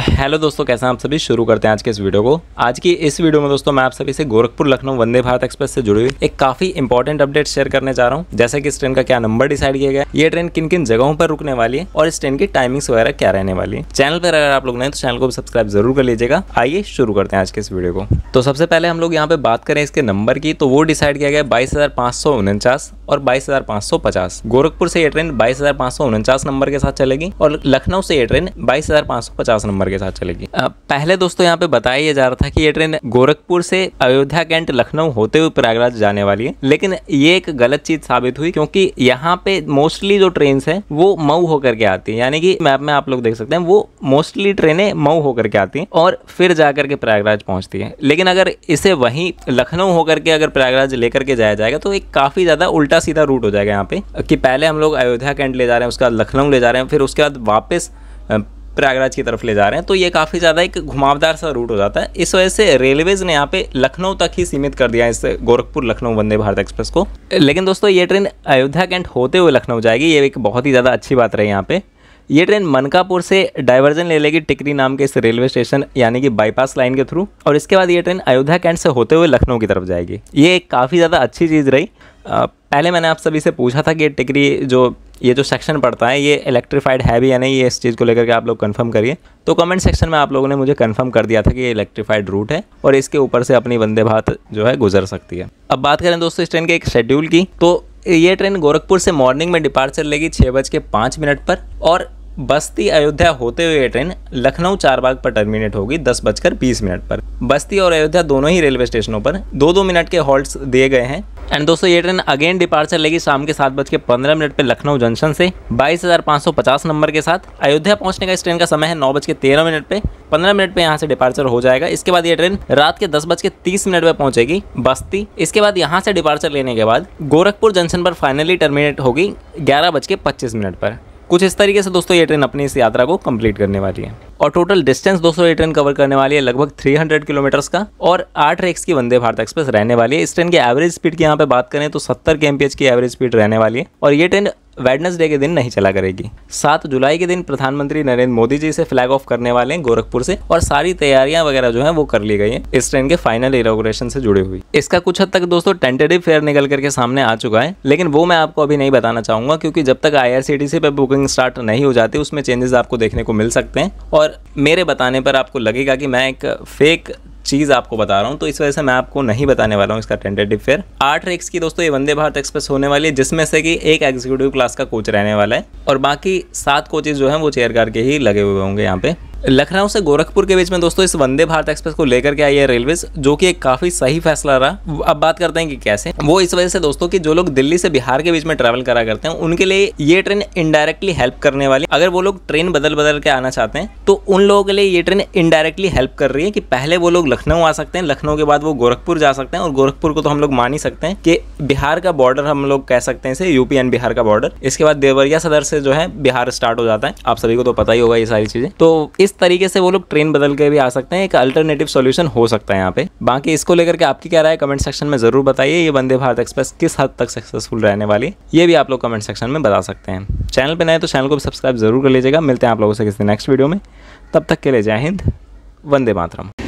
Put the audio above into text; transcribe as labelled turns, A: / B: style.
A: hello दोस्तों कैसे हैं आप सभी शुरू करते हैं आज के इस वीडियो को आज की इस वीडियो में दोस्तों मैं आप सभी से गोरखपुर लखनऊ वंदे भारत एक्सप्रेस से जुड़ी हुई एक काफी इंपॉर्टेंट अपडेट शेयर करने जा रहा हूं जैसे कि इस ट्रेन का क्या नंबर डिसाइड किया गया ये ट्रेन किन किन जगहों पर रुकने वाली है और इस ट्रेन की टाइमिंग्स वगैरह क्या रहने वाली है चैनल पर अगर आप लोग नहीं तो चैनल को सब्सक्राइब जरूर कर लीजिएगा आइए शुरू करते हैं आज के इस वीडियो को तो सबसे पहले हम लोग यहाँ पे बात करें इसके नंबर की तो वो डिसाइड किया गया बाईस और बाईस गोरखपुर से ये ट्रेन बाईस नंबर के साथ चलेगी और लखनऊ से ये ट्रेन बाईस नंबर के साथ चलेगी पहले दोस्तों यहाँ पे बताया जा रहा था कि ये ट्रेन गोरखपुर से अयोध्या कैंट लखनऊ होते हुए प्रयागराज जाने वाली है लेकिन ये एक गलत चीज साबित हुई क्योंकि यहाँ पे मोस्टली जो ट्रेन है वो मऊ होकर के आती है यानी कि मैप में आप लोग देख सकते हैं वो मोस्टली ट्रेनें मऊ होकर के आती हैं और फिर जाकर के प्रयागराज पहुंचती हैं लेकिन अगर इसे वहीं लखनऊ होकर के अगर प्रयागराज लेकर के जाया जाएगा तो एक काफ़ी ज़्यादा उल्टा सीधा रूट हो जाएगा यहाँ पे कि पहले हम लोग अयोध्या कैंट ले जा रहे हैं उसके बाद लखनऊ ले जा रहे हैं फिर उसके बाद वापस प्रयागराज की तरफ ले जा रहे हैं तो ये काफ़ी ज़्यादा एक घुमावदार सा रूट हो जाता है इस वजह से रेलवेज़ ने यहाँ पे लखनऊ तक ही सीमित कर दिया इस गोरखपुर लखनऊ वंदे भारत एक्सप्रेस को लेकिन दोस्तों ये ट्रेन अयोध्या कैंट होते हुए लखनऊ जाएगी ये एक बहुत ही ज़्यादा अच्छी बात रही यहाँ पे ये ट्रेन मनकापुर से डाइवर्जन ले लेगी टिकरी नाम के इस रेलवे स्टेशन यानी कि बाईपास लाइन के थ्रू और इसके बाद ये ट्रेन अयोध्या कैंट से होते हुए लखनऊ की तरफ जाएगी ये एक काफ़ी ज़्यादा अच्छी चीज़ रही पहले मैंने आप सभी से पूछा था कि टिकरी जो ये जो सेक्शन पड़ता है ये इलेक्ट्रीफाइड है भी या नहीं ये इस चीज़ को लेकर के आप लोग कंफर्म करिए तो कमेंट सेक्शन में आप लोगों ने मुझे कंफर्म कर दिया था कि ये इलेक्ट्रीफाइड रूट है और इसके ऊपर से अपनी वंदे भारत जो है गुजर सकती है अब बात करें दोस्तों इस ट्रेन के एक शेड्यूल की तो ये ट्रेन गोरखपुर से मॉर्निंग में डिपार्चर लेगी छः बज के पाँच मिनट पर और बस्ती अयोध्या होते हुए ट्रेन लखनऊ चारबाग पर टर्मिनेट होगी दस बजकर बीस मिनट पर बस्ती और अयोध्या दोनों ही रेलवे स्टेशनों पर दो दो मिनट के हॉल्ट दिए गए हैं एंड दोस्तों ये ट्रेन अगेन डिपार्चर लेगी शाम के सात बज के पंद्रह मिनट पर लखनऊ जंक्शन से बाईस हज़ार पाँच सौ पचास नंबर के साथ अयोध्या पहुंचने का इस ट्रेन का समय है नौ बज के तेरह मिनट पर पंद्रह मिनट पे यहाँ से डिपार्चर हो जाएगा इसके बाद ये ट्रेन रात के दस बज के तीस मिनट पर पहुंचेगी बस्ती इसके बाद यहाँ से डिपार्चर लेने के बाद गोरखपुर जंक्शन पर फाइनली टर्मिनेट होगी ग्यारह बज के पच्चीस मिनट पर कुछ इस तरीके से दोस्तों ये ट्रेन अपनी इस यात्रा को कंप्लीट करने वाली है और टोटल डिस्टेंस दोस्तों ये ट्रेन कवर करने वाली है लगभग 300 किलोमीटर्स का और आठ रेक्स की वंदे भारत एक्सप्रेस रहने वाली है इस ट्रेन की एवरेज स्पीड की यहाँ पे बात करें तो सत्तर के की एवरेज स्पीड रहने वाली है और ये ट्रेन वेडनेसडे के दिन नहीं चला करेगी सात जुलाई के दिन प्रधानमंत्री नरेंद्र मोदी जी से फ्लैग ऑफ करने वाले हैं गोरखपुर से और सारी तैयारियां वगैरह जो है वो कर ली गई है इस ट्रेन के फाइनल इनोग्रेशन से जुड़ी हुई इसका कुछ हद तक दोस्तों टेंटेटिव फेयर निकल करके सामने आ चुका है लेकिन वो मैं आपको अभी नहीं बताना चाहूंगा क्योंकि जब तक सी पे बुकिंग स्टार्ट नहीं हो जाती उसमें चेंजेस आपको देखने को मिल सकते हैं और मेरे बताने पर आपको लगेगा कि मैं एक फेक चीज़ आपको बता रहा हूँ तो इस वजह से मैं आपको नहीं बताने वाला हूँ इसका टेंटेटिव फेयर आठ रेक्स की दोस्तों ये वंदे भारत एक्सप्रेस होने वाली है जिसमें से कि एक एग्जीक्यूटिव क्लास का कोच रहने वाला है और बाकी सात कोचेज जो है वो चेयर कार के ही लगे हुए होंगे यहाँ पे लखनऊ से गोरखपुर के बीच में दोस्तों इस वंदे भारत एक्सप्रेस को लेकर के आई है रेलवेज जो कि एक काफी सही फैसला रहा अब बात करते हैं कि कैसे वो इस वजह से दोस्तों कि जो लोग दिल्ली से बिहार के बीच में ट्रैवल करा करते हैं उनके लिए ये ट्रेन इनडायरेक्टली हेल्प करने वाली अगर वो लोग ट्रेन बदल बदल के आना चाहते हैं तो उन लोगों के लिए ये ट्रेन इनडायरेक्टली हेल्प कर रही है कि पहले वो लोग लखनऊ आ सकते हैं लखनऊ के बाद वो गोरखपुर जा सकते हैं और गोरखपुर को तो हम लोग मान ही सकते हैं कि बिहार का बॉर्डर हम लोग कह सकते हैं इसे यूपी एंड बिहार का बॉर्डर इसके बाद देवरिया सदर से जो है बिहार स्टार्ट हो जाता है आप सभी को तो पता ही होगा ये सारी चीजें तो इस इस तरीके से वो लोग ट्रेन बदल के भी आ सकते हैं एक अल्टरनेटिव सोल्यूशन हो सकता है यहाँ पे बाकी इसको लेकर के आपकी क्या राय कमेंट सेक्शन में जरूर बताइए ये वंदे भारत एक्सप्रेस किस हद तक सक्सेसफुल रहने वाली ये भी आप लोग कमेंट सेक्शन में बता सकते हैं चैनल पर नए तो चैनल को भी सब्सक्राइब जरूर कर लीजिएगा मिलते हैं आप लोगों से किसी नेक्स्ट वीडियो में तब तक के लिए जय हिंद वंदे मातरम